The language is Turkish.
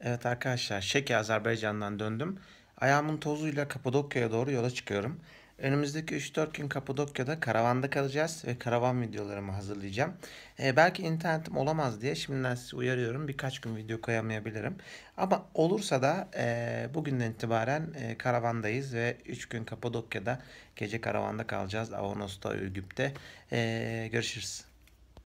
Evet arkadaşlar Şeki Azerbaycan'dan döndüm. Ayağımın tozuyla Kapadokya'ya doğru yola çıkıyorum. Önümüzdeki 3-4 gün Kapadokya'da karavanda kalacağız ve karavan videolarımı hazırlayacağım. Ee, belki internetim olamaz diye şimdiden sizi uyarıyorum. Birkaç gün video koyamayabilirim. Ama olursa da e, bugünden itibaren e, karavandayız ve 3 gün Kapadokya'da gece karavanda kalacağız. Avanos'ta, Ürgüp'te. E, görüşürüz.